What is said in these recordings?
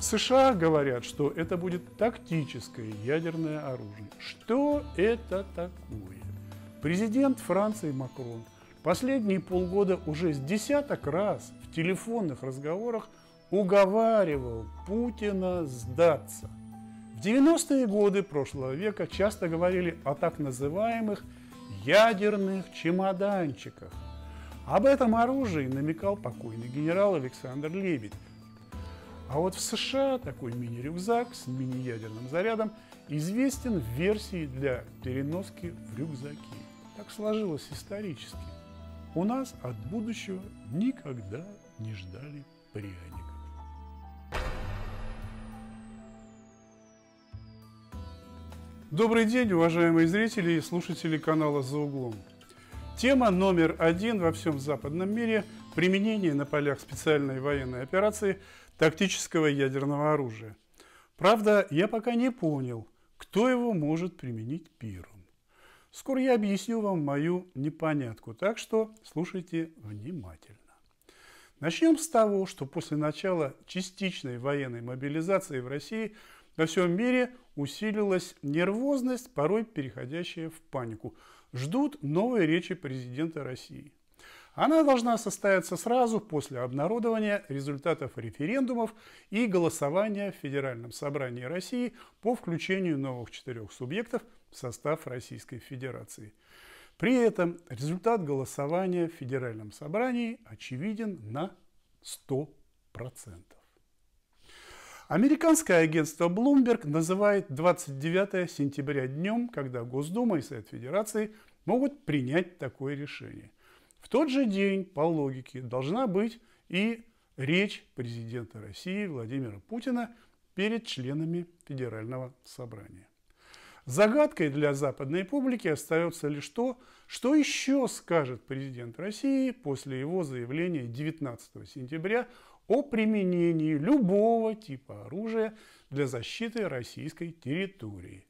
США говорят, что это будет тактическое ядерное оружие. Что это такое? Президент Франции Макрон последние полгода уже с десяток раз в телефонных разговорах уговаривал Путина сдаться. В 90-е годы прошлого века часто говорили о так называемых ядерных чемоданчиках. Об этом оружии намекал покойный генерал Александр Лебедь, а вот в США такой мини-рюкзак с мини-ядерным зарядом известен в версии для переноски в рюкзаки. Так сложилось исторически. У нас от будущего никогда не ждали пряников. Добрый день, уважаемые зрители и слушатели канала «За углом». Тема номер один во всем западном мире – применение на полях специальной военной операции тактического ядерного оружия. Правда, я пока не понял, кто его может применить первым. Скоро я объясню вам мою непонятку, так что слушайте внимательно. Начнем с того, что после начала частичной военной мобилизации в России во всем мире усилилась нервозность, порой переходящая в панику. Ждут новые речи президента России. Она должна состояться сразу после обнародования результатов референдумов и голосования в Федеральном собрании России по включению новых четырех субъектов в состав Российской Федерации. При этом результат голосования в Федеральном собрании очевиден на 100%. Американское агентство Bloomberg называет 29 сентября днем, когда Госдума и Совет Федерации могут принять такое решение. В тот же день, по логике, должна быть и речь президента России Владимира Путина перед членами Федерального собрания. Загадкой для западной публики остается лишь то, что еще скажет президент России после его заявления 19 сентября о применении любого типа оружия для защиты российской территории.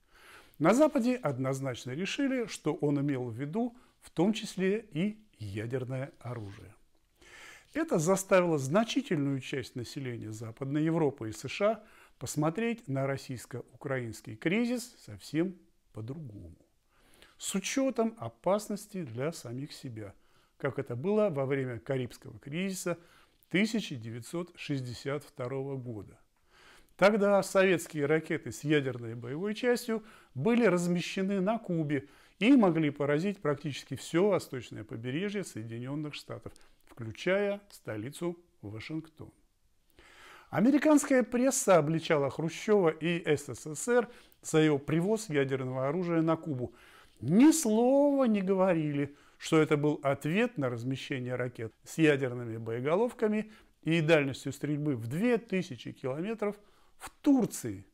На Западе однозначно решили, что он имел в виду в том числе и ядерное оружие. Это заставило значительную часть населения Западной Европы и США посмотреть на российско-украинский кризис совсем по-другому. С учетом опасности для самих себя, как это было во время Карибского кризиса 1962 года. Тогда советские ракеты с ядерной боевой частью были размещены на Кубе и могли поразить практически все восточное побережье Соединенных Штатов, включая столицу Вашингтон. Американская пресса обличала Хрущева и СССР за его привоз ядерного оружия на Кубу. Ни слова не говорили, что это был ответ на размещение ракет с ядерными боеголовками и дальностью стрельбы в 2000 километров в Турции,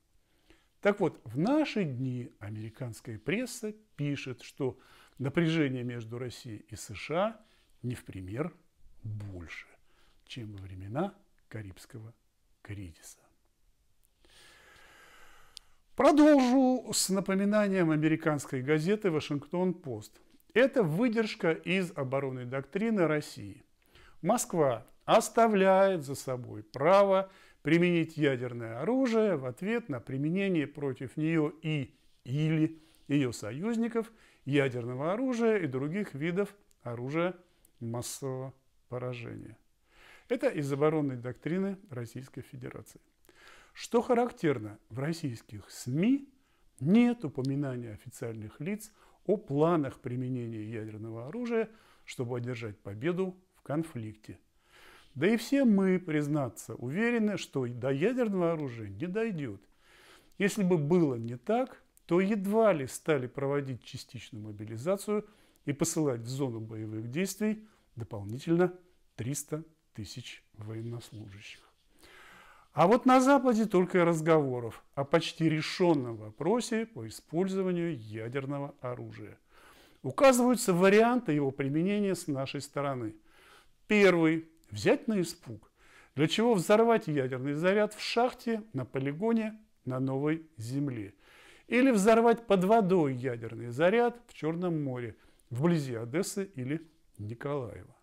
так вот, в наши дни американская пресса пишет, что напряжение между Россией и США не в пример больше, чем во времена Карибского кризиса. Продолжу с напоминанием американской газеты «Вашингтон-Пост». Это выдержка из оборонной доктрины России. Москва оставляет за собой право – применить ядерное оружие в ответ на применение против нее и или ее союзников ядерного оружия и других видов оружия массового поражения. Это из оборонной доктрины Российской Федерации. Что характерно, в российских СМИ нет упоминания официальных лиц о планах применения ядерного оружия, чтобы одержать победу в конфликте. Да и все мы, признаться, уверены, что до ядерного оружия не дойдет. Если бы было не так, то едва ли стали проводить частичную мобилизацию и посылать в зону боевых действий дополнительно 300 тысяч военнослужащих. А вот на Западе только разговоров о почти решенном вопросе по использованию ядерного оружия. Указываются варианты его применения с нашей стороны. Первый взять на испуг, для чего взорвать ядерный заряд в шахте, на полигоне, на новой Земле. Или взорвать под водой ядерный заряд в Черном море, вблизи Одессы или Николаева.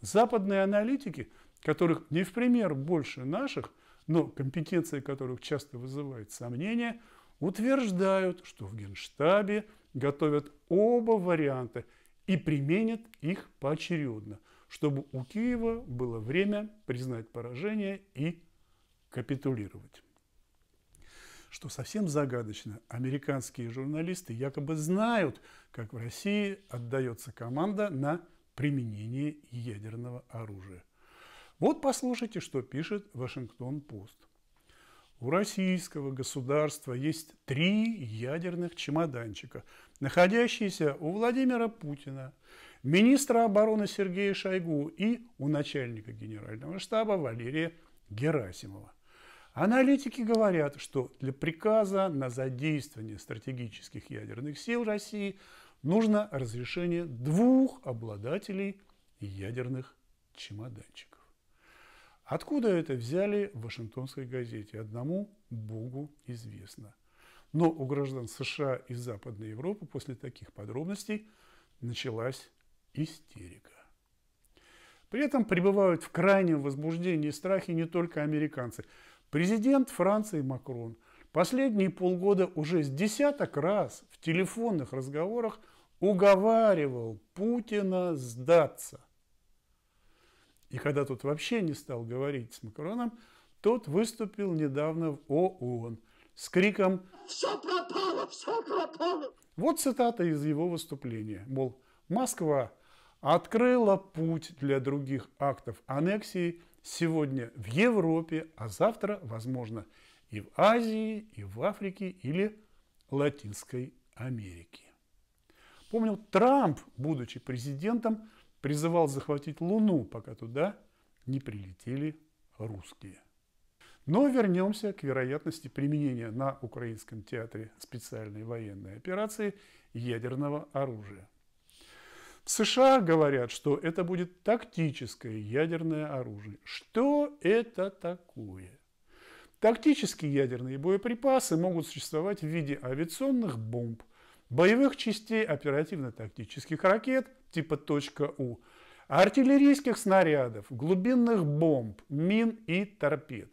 Западные аналитики, которых не в пример больше наших, но компетенция которых часто вызывает сомнения, утверждают, что в Генштабе готовят оба варианта и применят их поочередно – чтобы у Киева было время признать поражение и капитулировать. Что совсем загадочно, американские журналисты якобы знают, как в России отдается команда на применение ядерного оружия. Вот послушайте, что пишет Вашингтон-Пост. У российского государства есть три ядерных чемоданчика, находящиеся у Владимира Путина, министра обороны Сергея Шойгу и у начальника генерального штаба Валерия Герасимова. Аналитики говорят, что для приказа на задействование стратегических ядерных сил России нужно разрешение двух обладателей ядерных чемоданчиков. Откуда это взяли в Вашингтонской газете, одному богу известно. Но у граждан США и Западной Европы после таких подробностей началась истерика. При этом пребывают в крайнем возбуждении и страхе не только американцы. Президент Франции Макрон последние полгода уже с десяток раз в телефонных разговорах уговаривал Путина сдаться. И когда тот вообще не стал говорить с Макроном, тот выступил недавно в ООН с криком «Все пропало, все пропало!». Вот цитата из его выступления, мол, Москва открыла путь для других актов аннексии сегодня в Европе, а завтра, возможно, и в Азии, и в Африке или Латинской Америке. Помню, Трамп, будучи президентом, призывал захватить Луну, пока туда не прилетели русские. Но вернемся к вероятности применения на Украинском театре специальной военной операции ядерного оружия. США говорят, что это будет тактическое ядерное оружие. Что это такое? Тактические ядерные боеприпасы могут существовать в виде авиационных бомб, боевых частей оперативно-тактических ракет типа .У, артиллерийских снарядов, глубинных бомб, мин и торпед.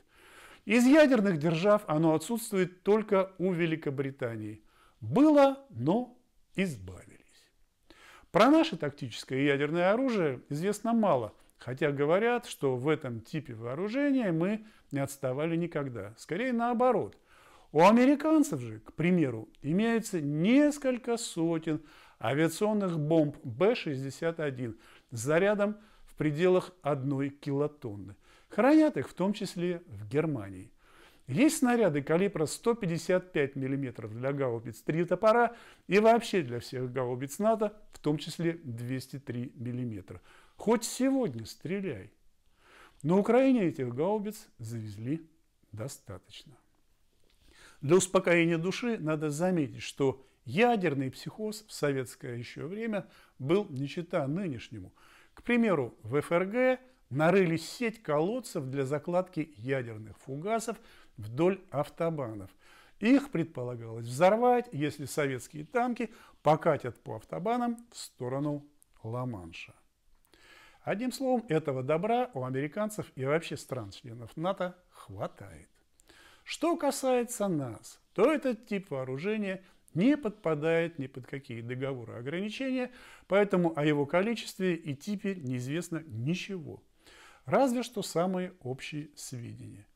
Из ядерных держав оно отсутствует только у Великобритании. Было, но избавили. Про наше тактическое ядерное оружие известно мало, хотя говорят, что в этом типе вооружения мы не отставали никогда. Скорее наоборот. У американцев же, к примеру, имеется несколько сотен авиационных бомб Б-61 с зарядом в пределах одной килотонны. Хранят их в том числе в Германии. Есть снаряды калибра 155 мм для гаубиц 3 топора и вообще для всех гаубиц НАТО, в том числе 203 мм. Хоть сегодня стреляй. но Украине этих гаубиц завезли достаточно. Для успокоения души надо заметить, что ядерный психоз в советское еще время был не чита нынешнему. К примеру, в ФРГ нарыли сеть колодцев для закладки ядерных фугасов – вдоль автобанов. Их предполагалось взорвать, если советские танки покатят по автобанам в сторону Ла-Манша. Одним словом, этого добра у американцев и вообще стран-членов НАТО хватает. Что касается нас, то этот тип вооружения не подпадает ни под какие договоры ограничения, поэтому о его количестве и типе неизвестно ничего. Разве что самые общие сведения –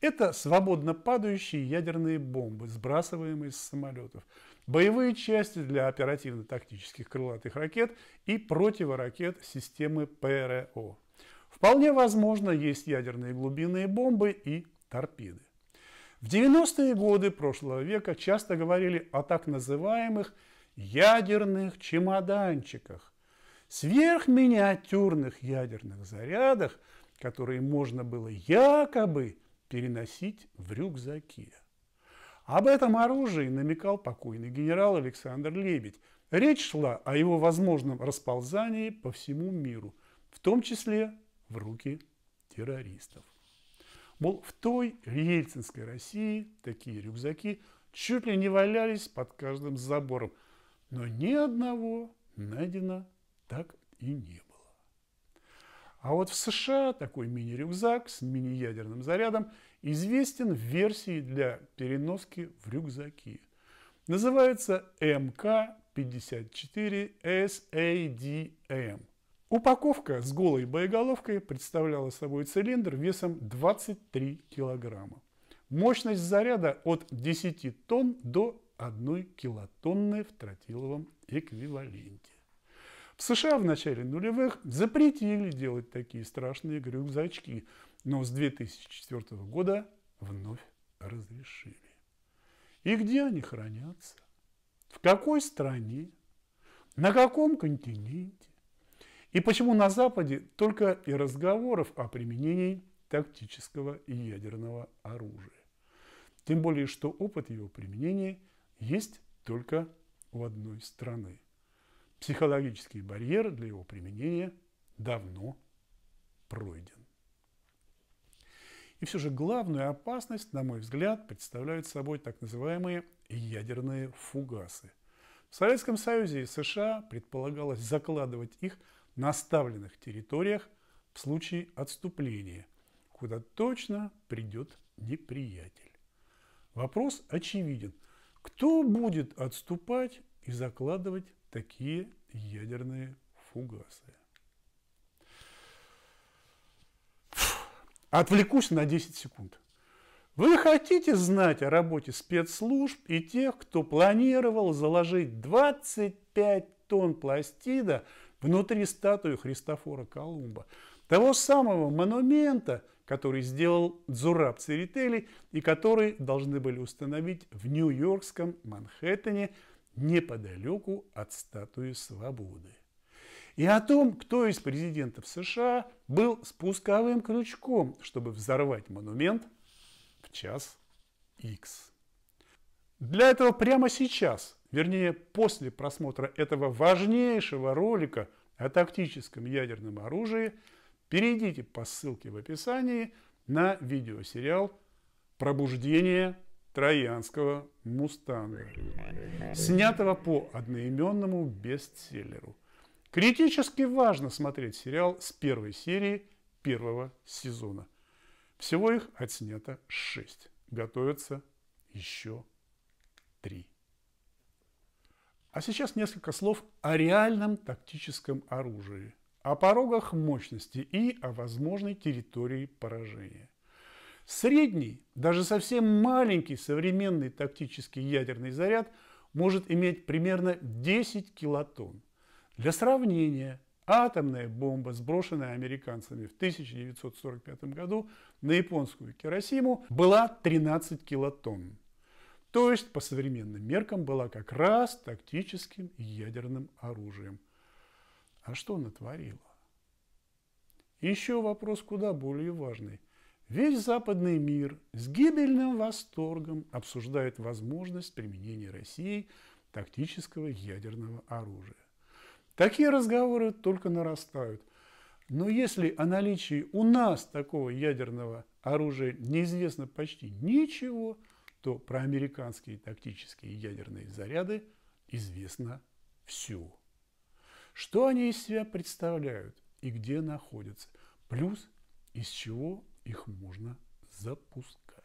это свободно падающие ядерные бомбы, сбрасываемые с самолетов, боевые части для оперативно-тактических крылатых ракет и противоракет системы ПРО. Вполне возможно, есть ядерные глубинные бомбы и торпеды. В 90-е годы прошлого века часто говорили о так называемых ядерных чемоданчиках, сверхминиатюрных ядерных зарядах, которые можно было якобы переносить в рюкзаки. Об этом оружии намекал покойный генерал Александр Лебедь. Речь шла о его возможном расползании по всему миру, в том числе в руки террористов. Мол, в той ельцинской России такие рюкзаки чуть ли не валялись под каждым забором, но ни одного найдено так и не было. А вот в США такой мини-рюкзак с мини-ядерным зарядом известен в версии для переноски в рюкзаки. Называется МК-54SADM. А Упаковка с голой боеголовкой представляла собой цилиндр весом 23 килограмма. Мощность заряда от 10 тонн до 1 килотонны в тротиловом эквиваленте. В США в начале нулевых запретили делать такие страшные рюкзачки, но с 2004 года вновь разрешили. И где они хранятся? В какой стране? На каком континенте? И почему на Западе только и разговоров о применении тактического и ядерного оружия? Тем более, что опыт его применения есть только у одной страны – психологический барьер для его применения давно пройден. И все же главную опасность, на мой взгляд, представляют собой так называемые ядерные фугасы. В Советском Союзе и США предполагалось закладывать их на оставленных территориях в случае отступления, куда точно придет неприятель. Вопрос очевиден. Кто будет отступать и закладывать такие ядерные фугасы. Отвлекусь на 10 секунд. Вы хотите знать о работе спецслужб и тех, кто планировал заложить 25 тонн пластида внутри статуи Христофора Колумба, того самого монумента, который сделал Дзураб Церетели и который должны были установить в Нью-Йоркском Манхэттене неподалеку от статуи свободы. И о том, кто из президентов США был спусковым крючком, чтобы взорвать монумент в час X. Для этого прямо сейчас, вернее после просмотра этого важнейшего ролика о тактическом ядерном оружии, перейдите по ссылке в описании на видеосериал «Пробуждение троянского «Мустанга», снятого по одноименному бестселлеру. Критически важно смотреть сериал с первой серии первого сезона. Всего их отснято шесть. Готовятся еще три. А сейчас несколько слов о реальном тактическом оружии, о порогах мощности и о возможной территории поражения. Средний, даже совсем маленький современный тактический ядерный заряд может иметь примерно 10 килотонн. Для сравнения, атомная бомба, сброшенная американцами в 1945 году на японскую Киросиму, была 13 килотонн. То есть, по современным меркам, была как раз тактическим ядерным оружием. А что натворила? Еще вопрос куда более важный. Весь западный мир с гибельным восторгом обсуждает возможность применения Россией тактического ядерного оружия. Такие разговоры только нарастают. Но если о наличии у нас такого ядерного оружия неизвестно почти ничего, то про американские тактические ядерные заряды известно все. Что они из себя представляют и где находятся, плюс из чего их можно запускать.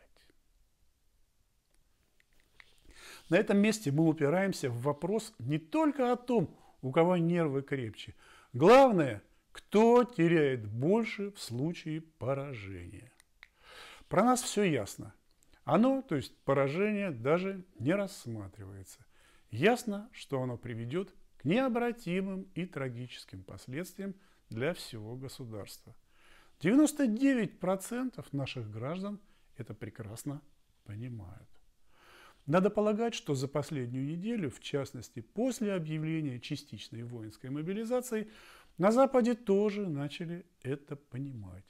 На этом месте мы упираемся в вопрос не только о том, у кого нервы крепче. Главное, кто теряет больше в случае поражения. Про нас все ясно. Оно, то есть поражение, даже не рассматривается. Ясно, что оно приведет к необратимым и трагическим последствиям для всего государства. 99% наших граждан это прекрасно понимают. Надо полагать, что за последнюю неделю, в частности после объявления частичной воинской мобилизации, на Западе тоже начали это понимать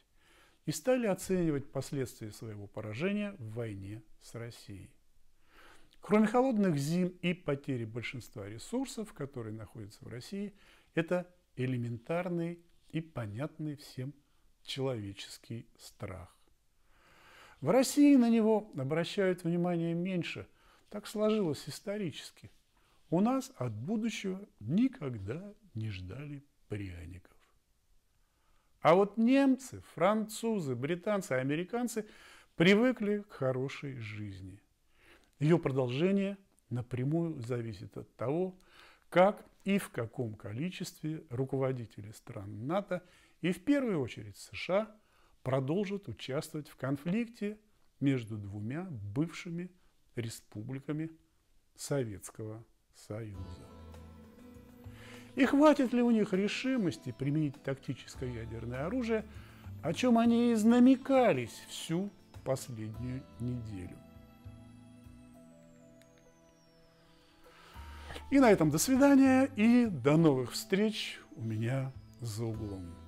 и стали оценивать последствия своего поражения в войне с Россией. Кроме холодных зим и потери большинства ресурсов, которые находятся в России, это элементарный и понятный всем человеческий страх. В России на него обращают внимание меньше. Так сложилось исторически. У нас от будущего никогда не ждали пряников. А вот немцы, французы, британцы, американцы привыкли к хорошей жизни. Ее продолжение напрямую зависит от того, как и в каком количестве руководители стран НАТО – и в первую очередь США продолжат участвовать в конфликте между двумя бывшими республиками Советского Союза. И хватит ли у них решимости применить тактическое ядерное оружие, о чем они и знамекались всю последнюю неделю. И на этом до свидания и до новых встреч у меня за углом.